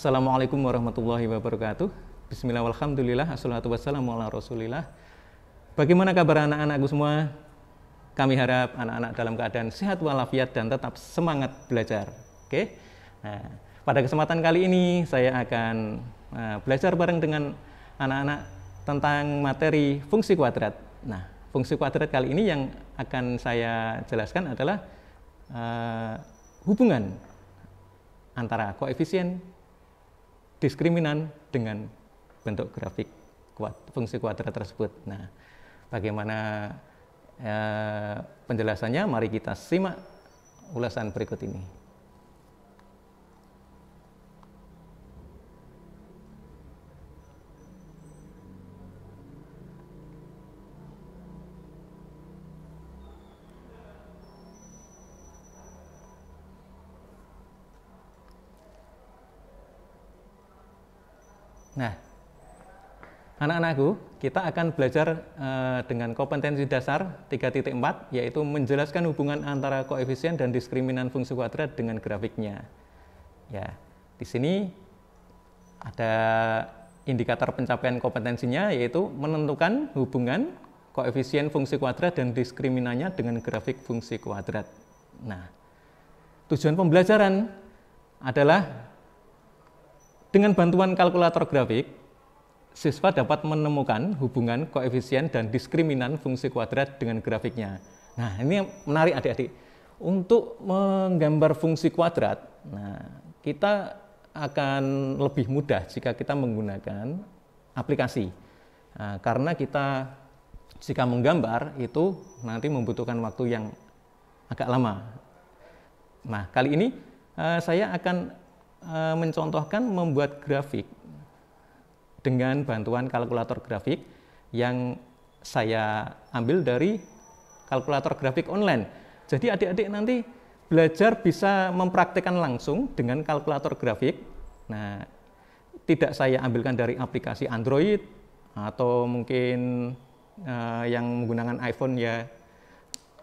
Assalamualaikum warahmatullahi wabarakatuh. Bismillah walhamdulillah. assalamualaikum wassalamu rasulillah. Bagaimana kabar anak-anakku semua? Kami harap anak-anak dalam keadaan sehat walafiat dan tetap semangat belajar. Oke? Nah, pada kesempatan kali ini saya akan eh, belajar bareng dengan anak-anak tentang materi fungsi kuadrat. Nah, fungsi kuadrat kali ini yang akan saya jelaskan adalah uh, hubungan antara koefisien diskriminan dengan bentuk grafik fungsi kuadrat tersebut. Nah, bagaimana eh, penjelasannya? Mari kita simak ulasan berikut ini. Nah, anak-anakku, kita akan belajar uh, dengan kompetensi dasar 3.4 yaitu menjelaskan hubungan antara koefisien dan diskriminan fungsi kuadrat dengan grafiknya. Ya, di sini ada indikator pencapaian kompetensinya yaitu menentukan hubungan koefisien fungsi kuadrat dan diskriminannya dengan grafik fungsi kuadrat. Nah, tujuan pembelajaran adalah dengan bantuan kalkulator grafik, siswa dapat menemukan hubungan koefisien dan diskriminan fungsi kuadrat dengan grafiknya. Nah, ini menarik adik-adik. Untuk menggambar fungsi kuadrat, nah, kita akan lebih mudah jika kita menggunakan aplikasi. Nah, karena kita jika menggambar itu nanti membutuhkan waktu yang agak lama. Nah, kali ini eh, saya akan Eh, mencontohkan membuat grafik dengan bantuan kalkulator grafik yang saya ambil dari kalkulator grafik online. Jadi adik-adik nanti belajar bisa mempraktekkan langsung dengan kalkulator grafik. Nah, tidak saya ambilkan dari aplikasi Android atau mungkin uh, yang menggunakan iPhone ya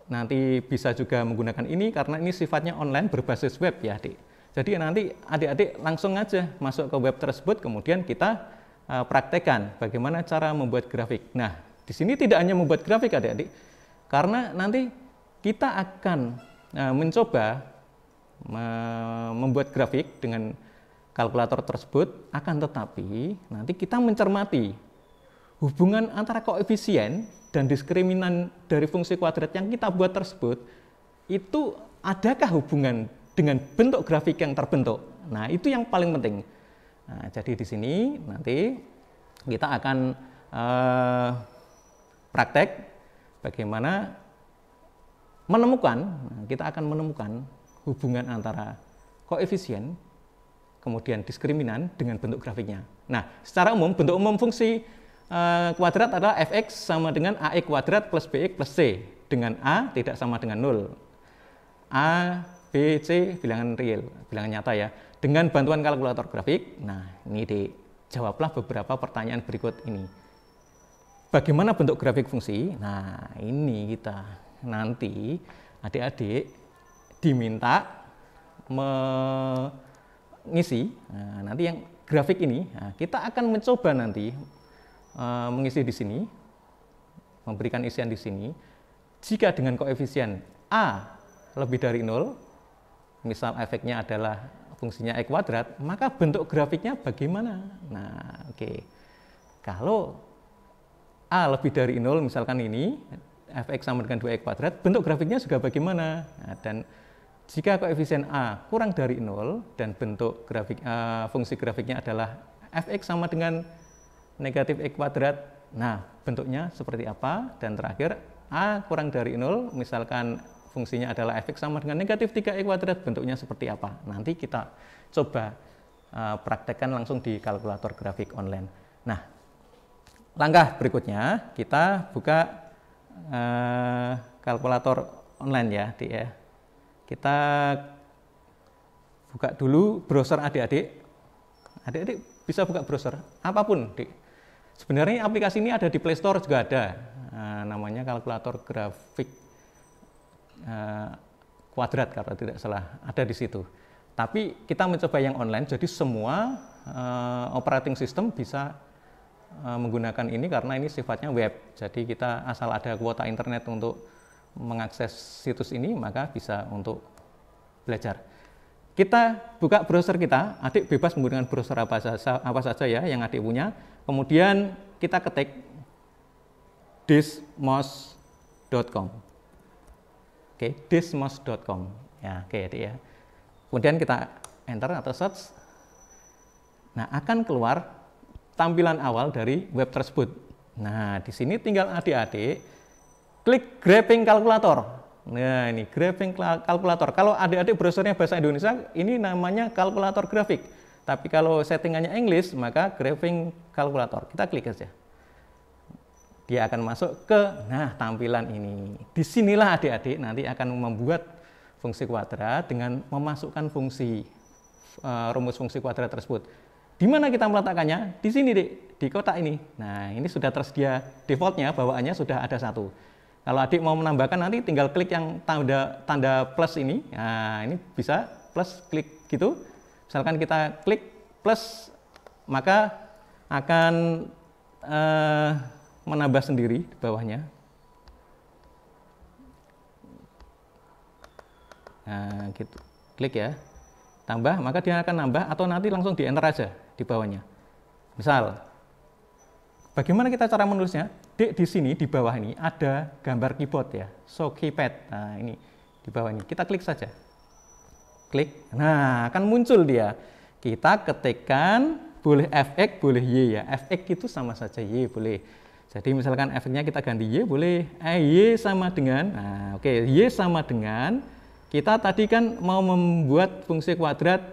nanti bisa juga menggunakan ini karena ini sifatnya online berbasis web ya adik. Jadi nanti adik-adik langsung aja masuk ke web tersebut, kemudian kita uh, praktekkan bagaimana cara membuat grafik. Nah, di sini tidak hanya membuat grafik adik-adik, karena nanti kita akan e, mencoba membuat grafik dengan kalkulator tersebut, akan tetapi nanti kita mencermati hubungan antara koefisien dan diskriminan dari fungsi kuadrat yang kita buat tersebut, itu adakah hubungan dengan bentuk grafik yang terbentuk. Nah, itu yang paling penting. Nah, jadi di sini nanti kita akan eh, praktek bagaimana menemukan, nah, kita akan menemukan hubungan antara koefisien kemudian diskriminan dengan bentuk grafiknya. Nah, secara umum bentuk umum fungsi eh, kuadrat adalah fx sama dengan ax kuadrat plus bx plus c dengan a tidak sama dengan nol, a B, C, bilangan real, bilangan nyata ya. Dengan bantuan kalkulator grafik, nah ini dijawablah Jawablah beberapa pertanyaan berikut ini. Bagaimana bentuk grafik fungsi? Nah ini kita nanti adik-adik diminta mengisi, nah, nanti yang grafik ini, nah, kita akan mencoba nanti uh, mengisi di sini, memberikan isian di sini. Jika dengan koefisien A lebih dari 0, misal efeknya adalah fungsinya x kuadrat, maka bentuk grafiknya bagaimana? Nah, oke. Okay. Kalau A lebih dari 0, misalkan ini, fx sama dengan 2e kuadrat, bentuk grafiknya juga bagaimana? Nah, dan jika koefisien A kurang dari 0 dan bentuk grafik uh, fungsi grafiknya adalah fx sama dengan negatif x kuadrat, nah bentuknya seperti apa? Dan terakhir, A kurang dari 0, misalkan fungsinya adalah fx sama dengan negatif 3e kuadrat, bentuknya seperti apa? Nanti kita coba uh, praktekkan langsung di kalkulator grafik online. Nah, langkah berikutnya kita buka uh, kalkulator online ya, di, ya. Kita buka dulu browser adik-adik. Adik-adik bisa buka browser apapun, di Sebenarnya aplikasi ini ada di playstore juga ada. Nah, namanya kalkulator grafik Eh, kuadrat kalau tidak salah ada di situ. Tapi kita mencoba yang online, jadi semua uh, operating system bisa uh, menggunakan ini karena ini sifatnya web. Jadi kita asal ada kuota internet untuk mengakses situs ini, maka bisa untuk belajar. Kita buka browser kita, adik bebas menggunakan browser apa saja, apa saja ya yang adik punya. Kemudian kita ketik dismos.com okay, dismos.com. Ya, oke okay, ya. Kemudian kita enter atau search. Nah, akan keluar tampilan awal dari web tersebut. Nah, di sini tinggal adik-adik klik grabbing calculator Nah, ini grabbing calculator Kalau adik-adik browsernya bahasa Indonesia, ini namanya kalkulator grafik. Tapi kalau settingannya English, maka grabbing calculator Kita klik aja dia akan masuk ke nah tampilan ini. Disinilah adik-adik nanti akan membuat fungsi kuadrat dengan memasukkan fungsi e, rumus fungsi kuadrat tersebut. Di mana kita meletakkannya? Di sini, Dik, di kotak ini. Nah, ini sudah tersedia defaultnya, bawaannya sudah ada satu. Kalau adik mau menambahkan nanti tinggal klik yang tanda tanda plus ini. Nah, ini bisa plus klik gitu. Misalkan kita klik plus maka akan e, menambah sendiri di bawahnya. Nah, gitu. Klik ya. Tambah, maka dia akan nambah atau nanti langsung di enter aja di bawahnya. Misal, bagaimana kita cara menulisnya? D di sini di bawah ini ada gambar keyboard ya. So keypad. Nah, ini di bawah ini. Kita klik saja. Klik. Nah, akan muncul dia. Kita ketikkan boleh fx, boleh y ya. fx itu sama saja y boleh jadi misalkan efeknya kita ganti Y boleh eh, Y sama dengan, nah oke okay, Y sama dengan, kita tadi kan mau membuat fungsi kuadrat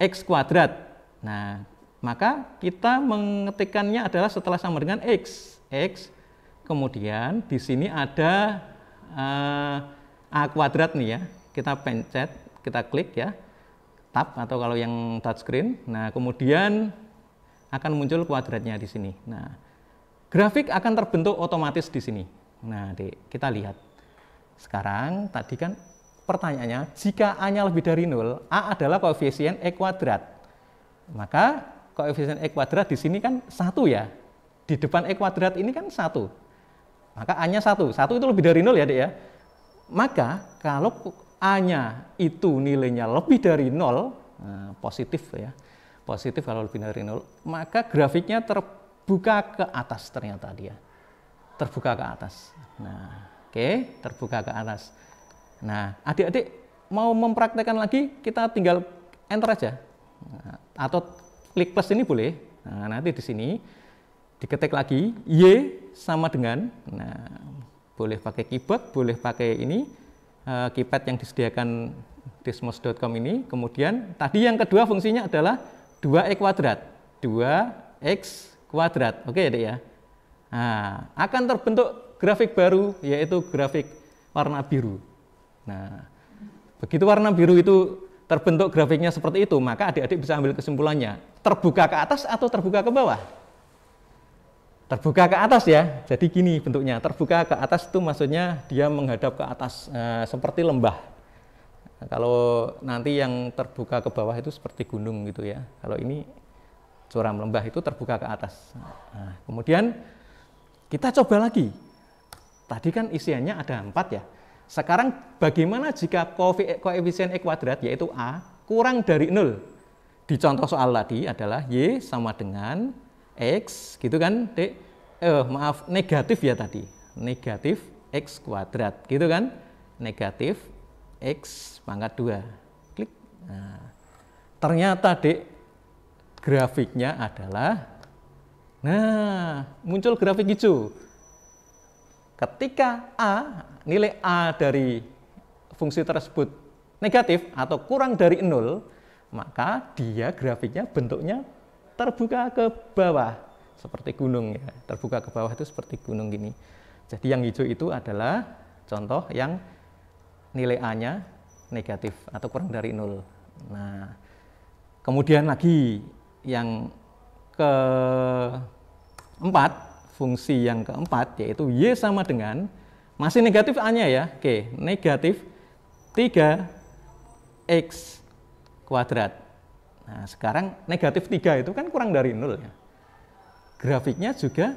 X kuadrat. Nah maka kita mengetikkannya adalah setelah sama dengan X. X kemudian di sini ada uh, A kuadrat nih ya, kita pencet, kita klik ya, tab atau kalau yang touchscreen, nah kemudian akan muncul kuadratnya di sini. Nah, grafik akan terbentuk otomatis di sini. Nah, Dek, kita lihat. Sekarang tadi kan pertanyaannya, jika A-nya lebih dari 0, A adalah koefisien E kuadrat. Maka koefisien E kuadrat di sini kan satu ya. Di depan E kuadrat ini kan satu. Maka A-nya satu. Satu itu lebih dari 0 ya, Dek ya. Maka kalau A-nya itu nilainya lebih dari 0, nah, positif ya, positif kalau lebih dari 0, maka grafiknya terbentuk buka ke atas ternyata dia. Terbuka ke atas. Nah, oke, okay, terbuka ke atas. Nah, adik-adik mau mempraktekkan lagi, kita tinggal enter aja. Nah, atau klik plus ini boleh. Nah, nanti di sini diketik lagi Y sama dengan nah boleh pakai keyboard, boleh pakai ini uh, keypad yang disediakan dismos.com ini. Kemudian tadi yang kedua fungsinya adalah 2 e x kuadrat. 2x kuadrat. Oke okay, ya. Nah, akan terbentuk grafik baru yaitu grafik warna biru. Nah, begitu warna biru itu terbentuk grafiknya seperti itu, maka adik-adik bisa ambil kesimpulannya, terbuka ke atas atau terbuka ke bawah? Terbuka ke atas ya. Jadi gini bentuknya, terbuka ke atas itu maksudnya dia menghadap ke atas eh, seperti lembah kalau nanti yang terbuka ke bawah itu seperti gunung gitu ya. Kalau ini curam lembah itu terbuka ke atas. Nah, kemudian kita coba lagi. Tadi kan isiannya ada empat ya. Sekarang bagaimana jika koefisien E kuadrat yaitu A kurang dari nol? Di contoh soal tadi adalah Y sama dengan X gitu kan, D, Eh, maaf, negatif ya tadi. Negatif X kuadrat gitu kan. Negatif X pangkat 2. Klik. Nah, ternyata Dek grafiknya adalah Nah, muncul grafik hijau. Ketika A, nilai A dari fungsi tersebut negatif atau kurang dari nol, maka dia grafiknya bentuknya terbuka ke bawah. Seperti gunung ya, terbuka ke bawah itu seperti gunung gini. Jadi yang hijau itu adalah contoh yang nilai A-nya negatif atau kurang dari nol. Nah, kemudian lagi yang keempat, fungsi yang keempat yaitu Y sama dengan, masih negatif A-nya ya, oke, negatif 3X kuadrat. Nah, sekarang negatif 3 itu kan kurang dari 0 ya. Grafiknya juga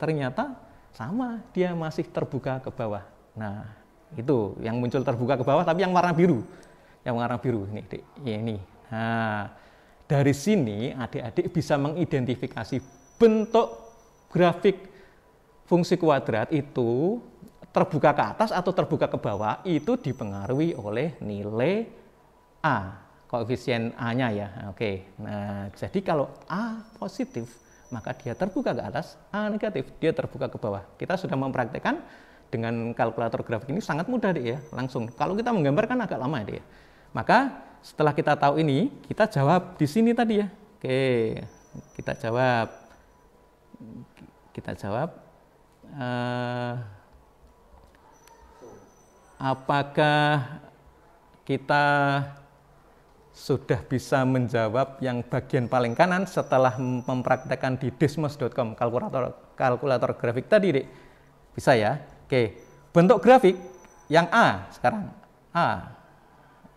ternyata sama, dia masih terbuka ke bawah. Nah, itu yang muncul terbuka ke bawah tapi yang warna biru. Yang warna biru ini, ini. Nah, dari sini adik-adik bisa mengidentifikasi bentuk grafik fungsi kuadrat itu terbuka ke atas atau terbuka ke bawah itu dipengaruhi oleh nilai A, koefisien A-nya ya. Oke. Nah, jadi kalau A positif maka dia terbuka ke atas, A negatif dia terbuka ke bawah. Kita sudah mempraktekkan dengan kalkulator grafik ini sangat mudah deh ya, langsung. Kalau kita menggambarkan agak lama ya. Maka setelah kita tahu ini, kita jawab di sini tadi ya. Oke, kita jawab. Kita jawab. Uh, apakah kita sudah bisa menjawab yang bagian paling kanan setelah mempraktekkan di desmos.com kalkulator kalkulator grafik tadi, Dek. Bisa ya? Oke. Bentuk grafik yang A sekarang. A.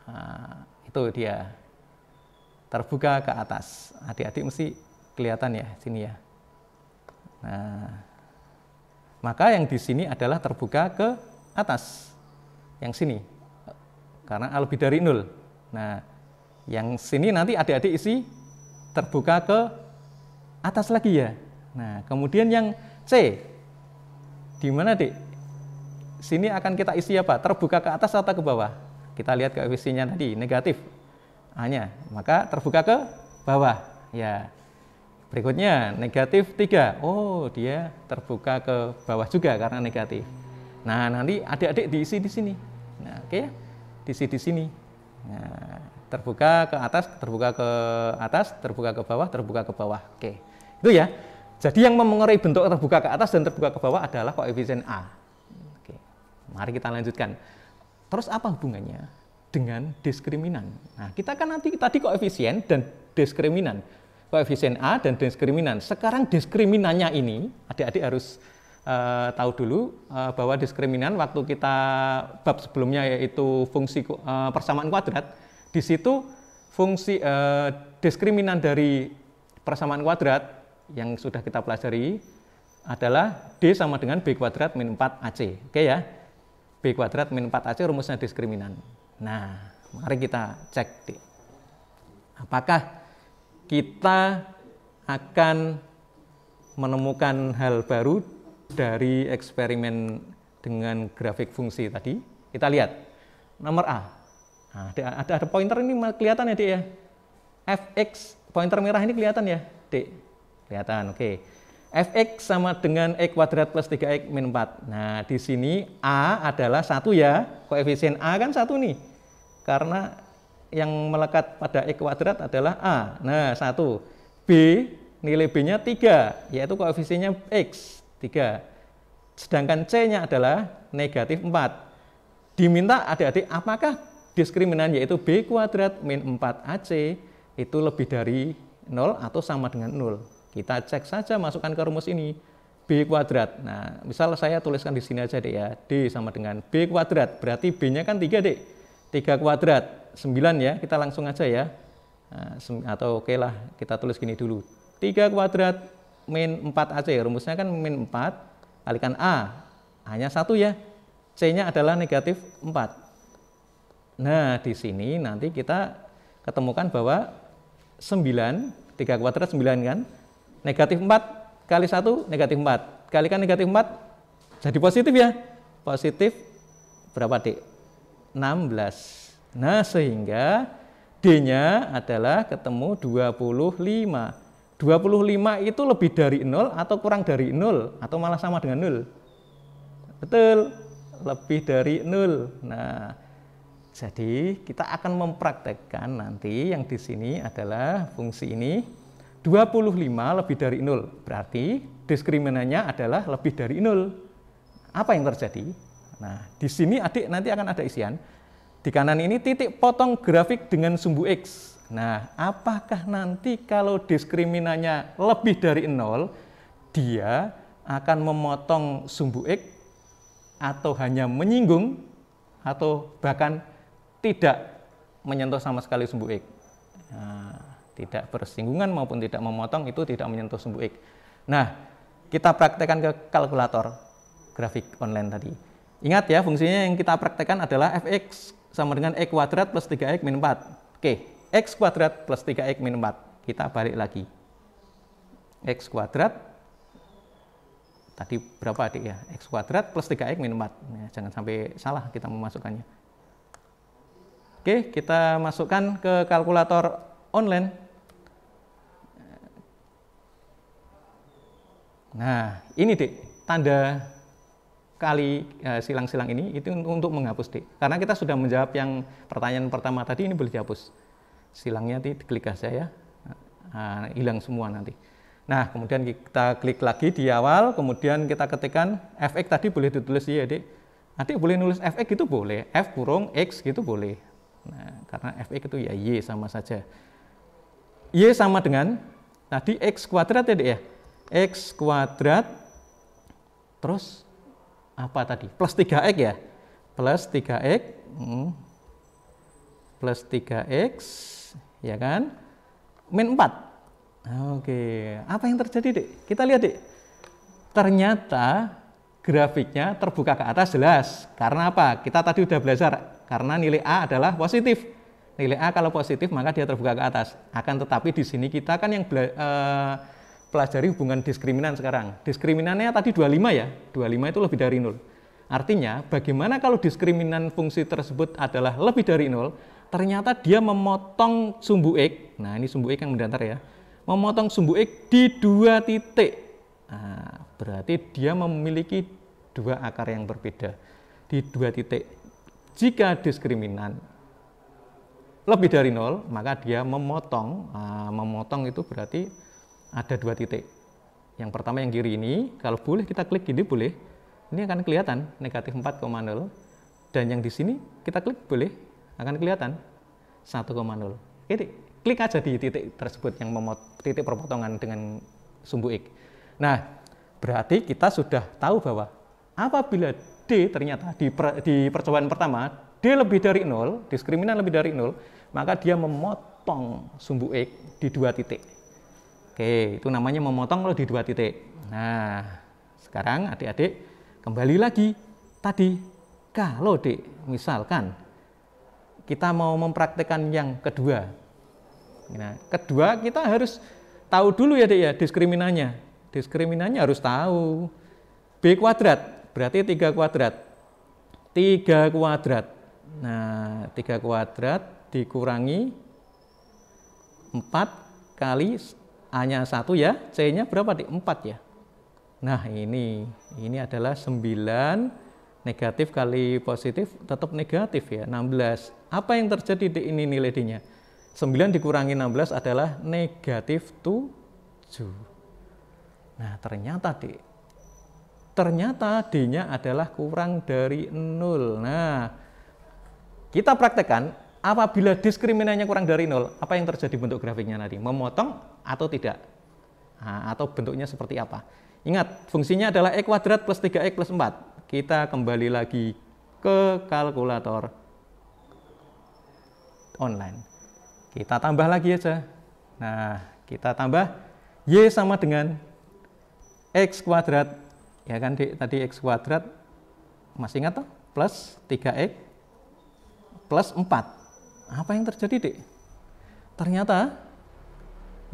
A itu dia terbuka ke atas. Adik-adik mesti kelihatan ya sini ya. Nah, maka yang di sini adalah terbuka ke atas. Yang sini karena A lebih dari nol. Nah, yang sini nanti adik-adik isi terbuka ke atas lagi ya. Nah, kemudian yang C di mana, Dik? Sini akan kita isi apa? Terbuka ke atas atau ke bawah? kita lihat koefisiennya tadi negatif hanya maka terbuka ke bawah ya berikutnya negatif 3 oh dia terbuka ke bawah juga karena negatif nah nanti adik-adik diisi di sini nah, oke okay, ya diisi di sini nah, terbuka ke atas terbuka ke atas terbuka ke bawah terbuka ke bawah oke okay. itu ya jadi yang memengaruhi bentuk terbuka ke atas dan terbuka ke bawah adalah koefisien A. Oke, mari kita lanjutkan. Terus apa hubungannya dengan diskriminan? Nah, kita kan nanti tadi koefisien dan diskriminan. Koefisien A dan diskriminan. Sekarang diskriminannya ini, adik-adik harus uh, tahu dulu uh, bahwa diskriminan waktu kita bab sebelumnya yaitu fungsi uh, persamaan kuadrat, di situ fungsi uh, diskriminan dari persamaan kuadrat yang sudah kita pelajari adalah D sama dengan B kuadrat min 4 AC. Oke ya. B kuadrat min 4AC rumusnya diskriminan. Nah, mari kita cek di Apakah kita akan menemukan hal baru dari eksperimen dengan grafik fungsi tadi? Kita lihat. Nomor A. Nah, ada, ada pointer ini kelihatan ya, D ya? Fx, pointer merah ini kelihatan ya, D? Kelihatan, oke. Okay fx sama dengan x kuadrat plus 3x min 4. Nah, di sini a adalah satu ya, koefisien a kan satu nih, karena yang melekat pada x kuadrat adalah a. Nah, satu. b nilai b-nya 3, yaitu koefisiennya x 3. Sedangkan c-nya adalah negatif 4. Diminta adik-adik apakah diskriminan yaitu b kuadrat min 4ac itu lebih dari 0 atau sama dengan 0. Kita cek saja masukkan ke rumus ini B kuadrat. Nah, misal saya tuliskan di sini aja deh ya. D sama dengan B kuadrat. Berarti B-nya kan 3 deh. 3 kuadrat. 9 ya, kita langsung aja ya. Nah, atau oke okay lah, kita tulis gini dulu. 3 kuadrat min 4 aja ya. Rumusnya kan min 4, kalikan A. Hanya satu ya. C-nya adalah negatif 4. Nah, di sini nanti kita ketemukan bahwa 9, 3 kuadrat 9 kan, Negatif 4 kali 1, negatif 4. Kalikan negatif 4, jadi positif ya. Positif berapa, Dik? 16. Nah, sehingga D-nya adalah ketemu 25. 25 itu lebih dari 0 atau kurang dari 0 atau malah sama dengan 0. Betul, lebih dari 0. Nah, jadi kita akan mempraktekkan nanti yang di sini adalah fungsi ini 25 lebih dari 0, berarti diskriminannya adalah lebih dari 0. Apa yang terjadi? Nah, di sini adik nanti akan ada isian. Di kanan ini titik potong grafik dengan sumbu X. Nah, apakah nanti kalau diskriminannya lebih dari 0, dia akan memotong sumbu X atau hanya menyinggung atau bahkan tidak menyentuh sama sekali sumbu X? Nah, tidak bersinggungan maupun tidak memotong itu tidak menyentuh sumbu X. Nah, kita praktekkan ke kalkulator grafik online tadi. Ingat ya, fungsinya yang kita praktekkan adalah fx sama dengan x kuadrat plus 3x min 4. Oke, x kuadrat plus 3x min 4. Kita balik lagi. x kuadrat, tadi berapa adik ya? x kuadrat plus 3x min 4. Nah, jangan sampai salah kita memasukkannya. Oke, kita masukkan ke kalkulator online. Nah, ini Dek, tanda kali eh, silang-silang ini itu untuk menghapus Dek. Karena kita sudah menjawab yang pertanyaan pertama tadi ini boleh dihapus. Silangnya di klik saja ya. Nah, hilang semua nanti. Nah, kemudian kita klik lagi di awal, kemudian kita ketikkan fx tadi boleh ditulis ya, Dek. Nanti boleh nulis fx itu boleh, f kurung x gitu boleh. Nah, karena fx itu ya y sama saja. Y sama dengan tadi x kuadrat ya, Dek ya. X kuadrat terus apa tadi? Plus 3X ya? Plus 3X hmm, plus 3X ya kan? Min 4. Oke, apa yang terjadi, Dek? Kita lihat, Dek. Ternyata grafiknya terbuka ke atas jelas. Karena apa? Kita tadi udah belajar karena nilai A adalah positif. Nilai A kalau positif maka dia terbuka ke atas. Akan tetapi di sini kita kan yang eh, pelajari hubungan diskriminan sekarang. Diskriminannya tadi 25 ya, 25 itu lebih dari nol. Artinya, bagaimana kalau diskriminan fungsi tersebut adalah lebih dari nol, ternyata dia memotong sumbu X, nah ini sumbu X yang mendatar ya, memotong sumbu X di dua titik. Nah, berarti dia memiliki dua akar yang berbeda di dua titik. Jika diskriminan lebih dari nol, maka dia memotong, nah, memotong itu berarti ada dua titik. Yang pertama yang kiri ini, kalau boleh kita klik gini boleh, ini akan kelihatan negatif 4,0. Dan yang di sini kita klik boleh, akan kelihatan 1,0. Jadi Klik aja di titik tersebut yang memot titik perpotongan dengan sumbu X. Nah, berarti kita sudah tahu bahwa apabila D ternyata di, per, di percobaan pertama D lebih dari 0, diskriminan lebih dari 0, maka dia memotong sumbu X di dua titik. Oke, itu namanya memotong kalau di dua titik. Nah, sekarang adik-adik kembali lagi tadi kalau di misalkan kita mau mempraktekkan yang kedua. Nah, kedua kita harus tahu dulu ya dek ya diskriminannya. Diskriminannya harus tahu. B kuadrat berarti 3 kuadrat. 3 kuadrat. Nah, 3 kuadrat dikurangi 4 kali A-nya 1 ya, C-nya berapa di 4 ya. Nah ini, ini adalah 9 negatif kali positif tetap negatif ya, 16. Apa yang terjadi di ini nilai D-nya? 9 dikurangi 16 adalah negatif 7. Nah ternyata D, ternyata D-nya adalah kurang dari 0. Nah kita praktekkan Apabila diskriminannya kurang dari nol, apa yang terjadi bentuk grafiknya nanti? Memotong atau tidak? Nah, atau bentuknya seperti apa? Ingat, fungsinya adalah x kuadrat plus 3 x plus 4. Kita kembali lagi ke kalkulator online. Kita tambah lagi aja. Nah, kita tambah Y sama dengan X kuadrat. Ya kan, Tadi X kuadrat. Masih ingat toh? Plus 3X plus 4 apa yang terjadi dek? Ternyata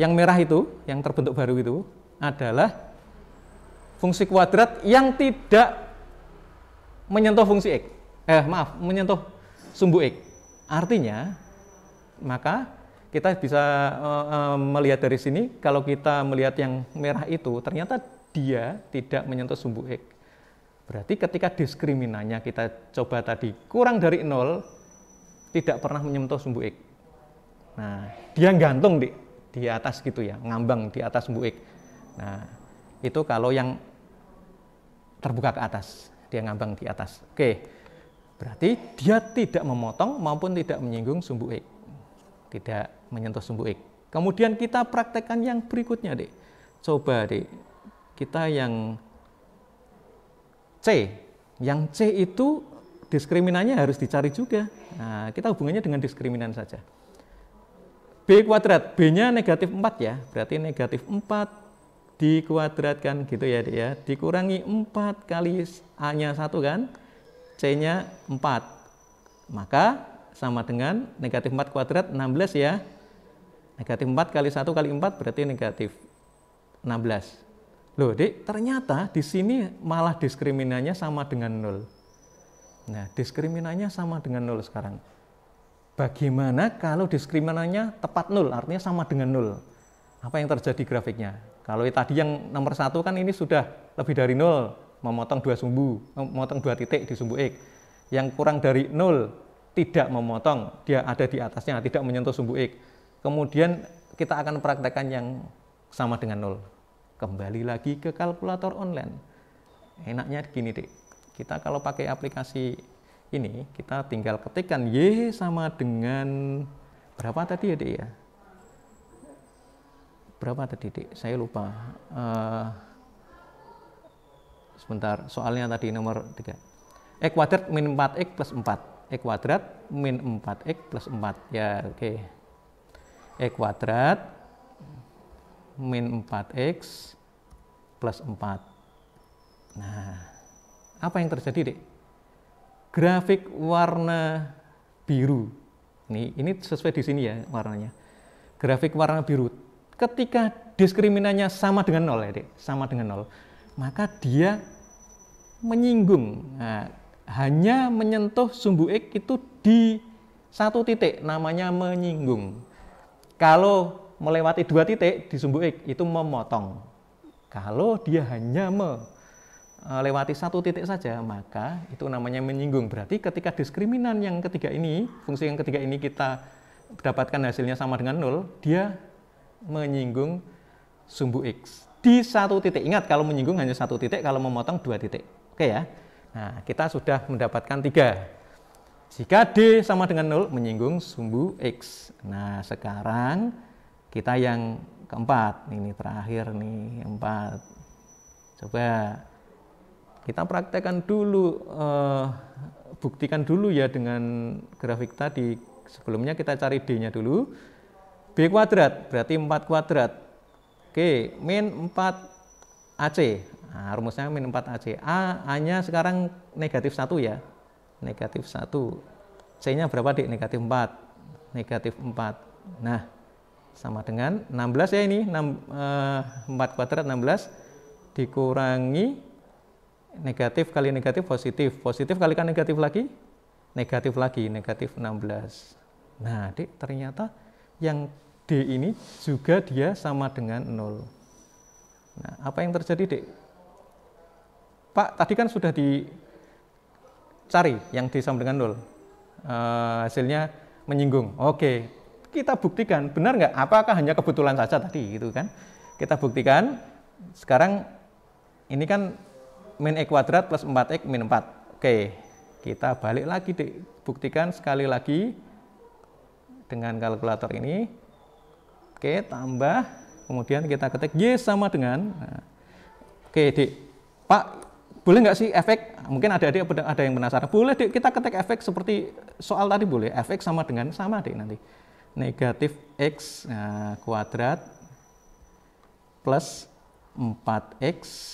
yang merah itu, yang terbentuk baru itu adalah fungsi kuadrat yang tidak menyentuh fungsi x. Eh maaf, menyentuh sumbu x. Artinya, maka kita bisa uh, uh, melihat dari sini kalau kita melihat yang merah itu ternyata dia tidak menyentuh sumbu x. Berarti ketika diskriminannya kita coba tadi kurang dari nol, tidak pernah menyentuh sumbu ik. Nah, dia gantung di, di atas gitu ya, ngambang di atas sumbu ik. Nah, itu kalau yang terbuka ke atas, dia ngambang di atas. Oke, berarti dia tidak memotong maupun tidak menyinggung sumbu ik. Tidak menyentuh sumbu ik. Kemudian kita praktekkan yang berikutnya, Dek. Coba, Dek. Kita yang C. Yang C itu diskriminannya harus dicari juga. Nah, kita hubungannya dengan diskriminan saja. B kuadrat, B-nya negatif 4 ya, berarti negatif 4 dikuadratkan gitu ya, ya. dikurangi 4 kali A-nya 1 kan, C-nya 4. Maka sama dengan negatif 4 kuadrat 16 ya, negatif 4 kali 1 kali 4 berarti negatif 16. Loh, dek, ternyata di sini malah diskriminannya sama dengan 0. Nah, diskriminannya sama dengan nol sekarang. Bagaimana kalau diskriminannya tepat nol, artinya sama dengan nol? Apa yang terjadi grafiknya? Kalau tadi yang nomor satu kan ini sudah lebih dari nol, memotong dua sumbu, memotong dua titik di sumbu x. Yang kurang dari nol tidak memotong, dia ada di atasnya, tidak menyentuh sumbu x. Kemudian kita akan praktekkan yang sama dengan nol. Kembali lagi ke kalkulator online. Enaknya gini, Dik kita kalau pakai aplikasi ini, kita tinggal ketikkan Y sama dengan berapa tadi ya, Dek ya? Berapa tadi, Dek? Saya lupa. Uh, sebentar, soalnya tadi nomor 3. E kuadrat min 4X plus 4. E kuadrat min 4X plus 4. Ya, oke. Okay. E kuadrat min 4X plus 4. Nah, apa yang terjadi, Dek? Grafik warna biru. Ini ini sesuai di sini ya warnanya. Grafik warna biru. Ketika diskriminannya sama dengan nol ya, Dek, sama dengan nol, maka dia menyinggung. Nah, hanya menyentuh sumbu X itu di satu titik, namanya menyinggung. Kalau melewati dua titik di sumbu X itu memotong. Kalau dia hanya Eh, lewati satu titik saja, maka itu namanya menyinggung. Berarti ketika diskriminan yang ketiga ini, fungsi yang ketiga ini kita dapatkan hasilnya sama dengan nol, dia menyinggung sumbu X. Di satu titik, ingat kalau menyinggung hanya satu titik, kalau memotong dua titik. Oke ya? Nah, kita sudah mendapatkan tiga. Jika D sama dengan nol, menyinggung sumbu X. Nah, sekarang kita yang keempat. Ini terakhir nih, empat. Coba kita praktekkan dulu, eh, buktikan dulu ya dengan grafik tadi. Sebelumnya kita cari D-nya dulu. B kuadrat, berarti 4 kuadrat. Oke, min 4 AC. Nah, rumusnya min 4 AC. A, A-nya sekarang negatif 1 ya. Negatif 1. C-nya berapa, Dik? Negatif 4. Negatif 4. Nah, sama dengan 16 ya ini. 6, eh, 4 kuadrat 16 dikurangi negatif kali negatif positif, positif kali kan negatif lagi, negatif lagi, negatif 16. Nah, adik, ternyata yang D ini juga dia sama dengan 0. Nah, apa yang terjadi, Dek? Pak, tadi kan sudah dicari yang D sama dengan 0. Uh, eh, hasilnya menyinggung. Oke, kita buktikan. Benar nggak? Apakah hanya kebetulan saja tadi, gitu kan? Kita buktikan. Sekarang ini kan min E kuadrat plus 4X min 4. Oke, kita balik lagi, deh. buktikan sekali lagi dengan kalkulator ini. Oke, tambah, kemudian kita ketik Y sama dengan. Nah. Oke, dek, Pak, boleh nggak sih efek? Mungkin ada adik ada yang penasaran. Boleh, dek, kita ketik efek seperti soal tadi boleh. Efek sama dengan, sama, dek, nanti. Negatif X nah, kuadrat plus 4X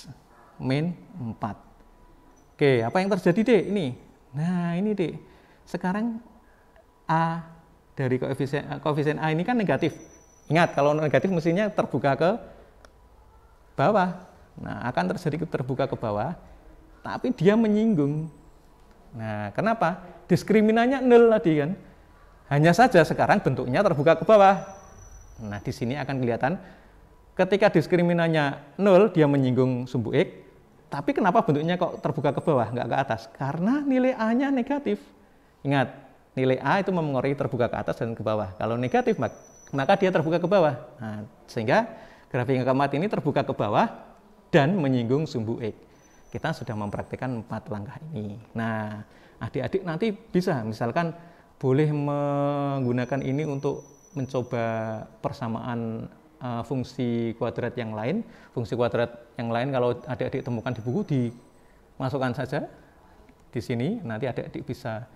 min 4. Oke, apa yang terjadi, Dek? Ini. Nah, ini, Dek. Sekarang A dari koefisien, koefisien A ini kan negatif. Ingat, kalau negatif mestinya terbuka ke bawah. Nah, akan terjadi terbuka ke bawah, tapi dia menyinggung. Nah, kenapa? Diskriminannya nol tadi kan. Hanya saja sekarang bentuknya terbuka ke bawah. Nah, di sini akan kelihatan ketika diskriminannya nol, dia menyinggung sumbu X. Tapi kenapa bentuknya kok terbuka ke bawah, nggak ke atas? Karena nilai A-nya negatif. Ingat, nilai A itu memengaruhi terbuka ke atas dan ke bawah. Kalau negatif, maka dia terbuka ke bawah. Nah, sehingga grafik yang keempat ini terbuka ke bawah dan menyinggung sumbu X. Kita sudah mempraktikkan empat langkah ini. Nah, adik-adik nanti bisa, misalkan boleh menggunakan ini untuk mencoba persamaan eh, fungsi kuadrat yang lain. Fungsi kuadrat yang lain kalau adik-adik temukan di buku dimasukkan saja di sini. Nanti adik-adik bisa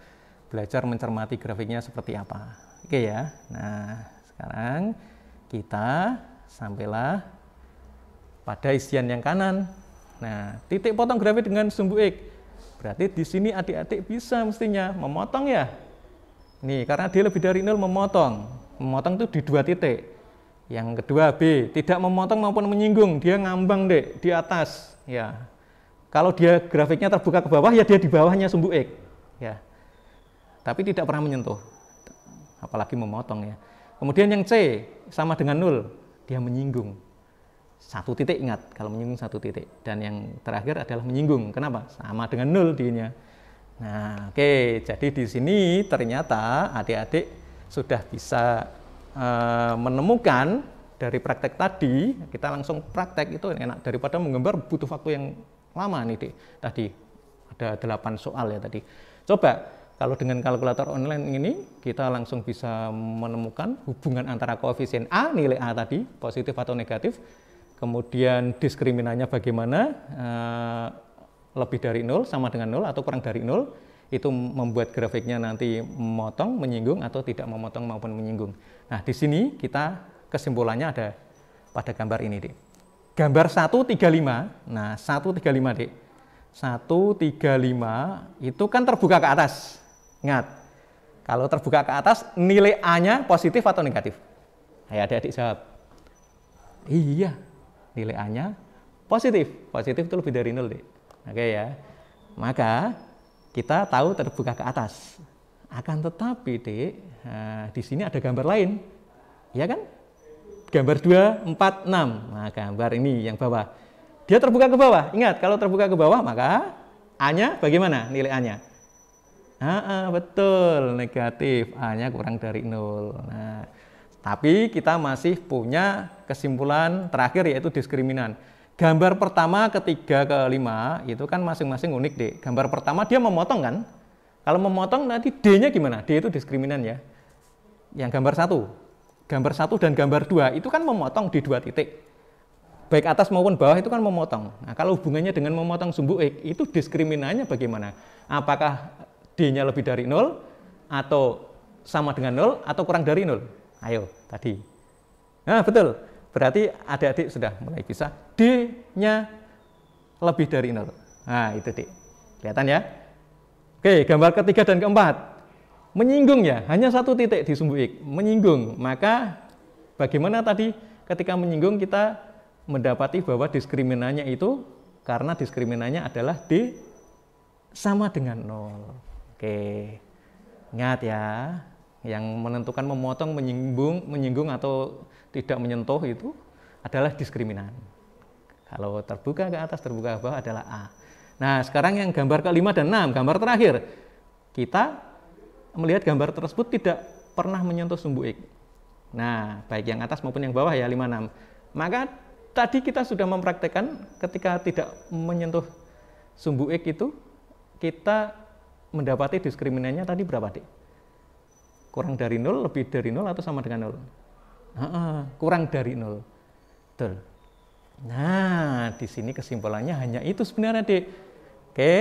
belajar mencermati grafiknya seperti apa. Oke ya. Nah, sekarang kita sampailah pada isian yang kanan. Nah, titik potong grafik dengan sumbu X. Berarti di sini adik-adik bisa mestinya memotong ya. Nih, karena dia lebih dari nol memotong. Memotong itu di dua titik. Yang kedua B, tidak memotong maupun menyinggung, dia ngambang dek di atas. Ya, kalau dia grafiknya terbuka ke bawah ya dia di bawahnya sumbu X. Ya, tapi tidak pernah menyentuh, apalagi memotong ya. Kemudian yang C sama dengan nol, dia menyinggung satu titik ingat kalau menyinggung satu titik dan yang terakhir adalah menyinggung kenapa sama dengan nol dinya nah oke okay. jadi di sini ternyata adik-adik sudah bisa Eh, menemukan dari praktek tadi, kita langsung praktek itu enak daripada menggambar butuh waktu yang lama nih deh. Tadi ada delapan soal ya tadi. Coba kalau dengan kalkulator online ini kita langsung bisa menemukan hubungan antara koefisien A, nilai A tadi, positif atau negatif, kemudian diskriminannya bagaimana, eh, lebih dari nol sama dengan nol atau kurang dari nol, itu membuat grafiknya nanti memotong, menyinggung atau tidak memotong maupun menyinggung. Nah, di sini kita kesimpulannya ada pada gambar ini, Dik. Gambar 135. Nah, 135, Dik. 135 itu kan terbuka ke atas. Ingat. Kalau terbuka ke atas, nilai A-nya positif atau negatif? Ayo adik-adik jawab. Iya, nilai A-nya positif. Positif itu lebih dari nol, Dik. Oke ya. Maka kita tahu terbuka ke atas. Akan tetapi, Dek, nah, eh, di sini ada gambar lain. Ya kan? Gambar 2, 4, 6. Nah, gambar ini yang bawah. Dia terbuka ke bawah. Ingat, kalau terbuka ke bawah, maka A-nya bagaimana nilai A-nya? Ah, betul, negatif. A-nya kurang dari 0. Nah, tapi kita masih punya kesimpulan terakhir yaitu diskriminan. Gambar pertama, ketiga, kelima itu kan masing-masing unik deh. Gambar pertama dia memotong kan? Kalau memotong nanti D-nya gimana? D itu diskriminan ya. Yang gambar satu, gambar satu dan gambar dua itu kan memotong di dua titik. Baik atas maupun bawah itu kan memotong. Nah, kalau hubungannya dengan memotong sumbu X itu diskriminannya bagaimana? Apakah D-nya lebih dari nol atau sama dengan nol atau kurang dari nol? Ayo, tadi. Nah, betul. Berarti adik-adik sudah mulai bisa. D-nya lebih dari 0. Nah, itu D. Kelihatan ya? Oke, gambar ketiga dan keempat. Menyinggung ya, hanya satu titik di sumbu X. Menyinggung, maka bagaimana tadi ketika menyinggung kita mendapati bahwa diskriminannya itu karena diskriminannya adalah D sama dengan nol Oke, ingat ya, yang menentukan memotong, menyinggung, menyinggung atau tidak menyentuh itu adalah diskriminan. Kalau terbuka ke atas, terbuka ke bawah adalah A. Nah, sekarang yang gambar ke ke-5 dan 6, gambar terakhir. Kita melihat gambar tersebut tidak pernah menyentuh sumbu X. Nah, baik yang atas maupun yang bawah ya, 5, 6. Maka tadi kita sudah mempraktekkan ketika tidak menyentuh sumbu X itu, kita mendapati diskriminannya tadi berapa, Dik? Kurang dari nol, lebih dari nol, atau sama dengan nol? kurang dari nol. Betul. Nah, di sini kesimpulannya hanya itu sebenarnya, Dek. Oke.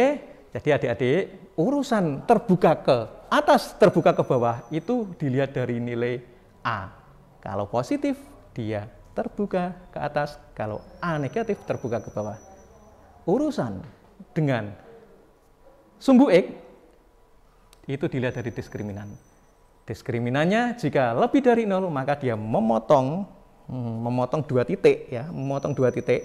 Jadi adik-adik, urusan terbuka ke atas, terbuka ke bawah itu dilihat dari nilai A. Kalau positif, dia terbuka ke atas. Kalau A negatif, terbuka ke bawah. Urusan dengan sumbu X itu dilihat dari diskriminan. Diskriminannya jika lebih dari nol maka dia memotong hmm, memotong dua titik ya, memotong dua titik.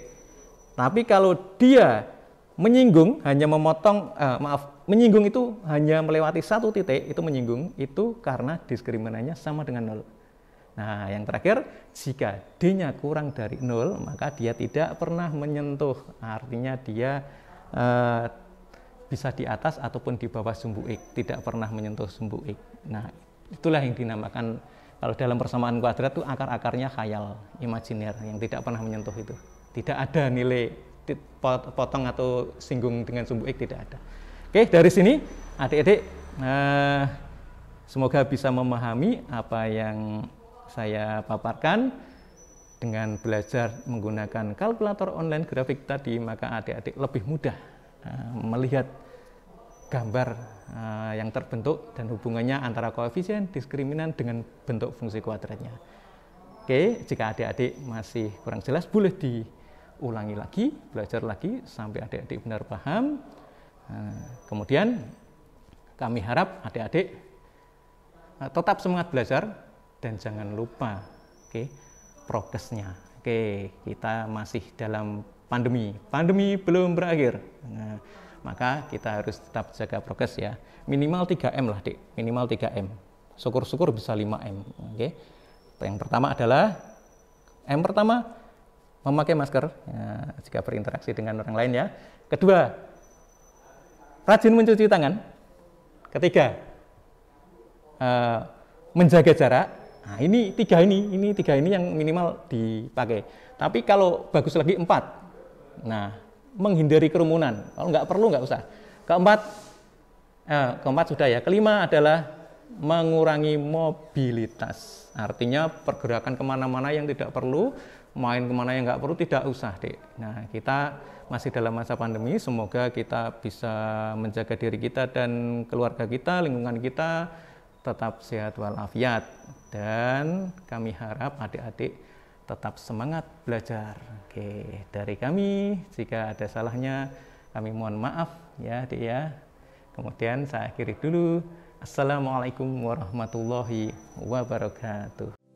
Tapi kalau dia menyinggung hanya memotong eh, maaf, menyinggung itu hanya melewati satu titik itu menyinggung itu karena diskriminannya sama dengan nol. Nah, yang terakhir, jika D-nya kurang dari nol maka dia tidak pernah menyentuh. Artinya dia eh, bisa di atas ataupun di bawah sumbu X, tidak pernah menyentuh sumbu X. Nah, Itulah yang dinamakan kalau dalam persamaan kuadrat itu akar-akarnya khayal, imajiner yang tidak pernah menyentuh itu. Tidak ada nilai potong atau singgung dengan sumbu x tidak ada. Oke, dari sini adik-adik eh, semoga bisa memahami apa yang saya paparkan dengan belajar menggunakan kalkulator online grafik tadi maka adik-adik lebih mudah eh, melihat gambar eh, yang terbentuk dan hubungannya antara koefisien diskriminan dengan bentuk fungsi kuadratnya. Oke, jika adik-adik masih kurang jelas boleh diulangi lagi, belajar lagi sampai adik-adik benar paham. Eh, kemudian kami harap adik-adik eh, tetap semangat belajar dan jangan lupa oke okay, Oke, kita masih dalam pandemi. Pandemi belum berakhir maka kita harus tetap jaga progres ya. Minimal 3M lah, Dik. Minimal 3M. Syukur-syukur bisa 5M, oke. Okay. Yang pertama adalah M pertama memakai masker ya, jika berinteraksi dengan orang lain ya. Kedua, rajin mencuci tangan. Ketiga, uh, menjaga jarak. Nah, ini tiga ini, ini tiga ini yang minimal dipakai. Tapi kalau bagus lagi empat. Nah, menghindari kerumunan. Kalau nggak perlu nggak usah. Keempat, eh, keempat sudah ya. Kelima adalah mengurangi mobilitas. Artinya pergerakan kemana-mana yang tidak perlu, main kemana yang nggak perlu tidak usah dek. Nah kita masih dalam masa pandemi, semoga kita bisa menjaga diri kita dan keluarga kita, lingkungan kita tetap sehat walafiat. Dan kami harap adik-adik tetap semangat belajar. Oke, dari kami jika ada salahnya kami mohon maaf ya, Dik ya. Kemudian saya akhiri dulu. Assalamualaikum warahmatullahi wabarakatuh.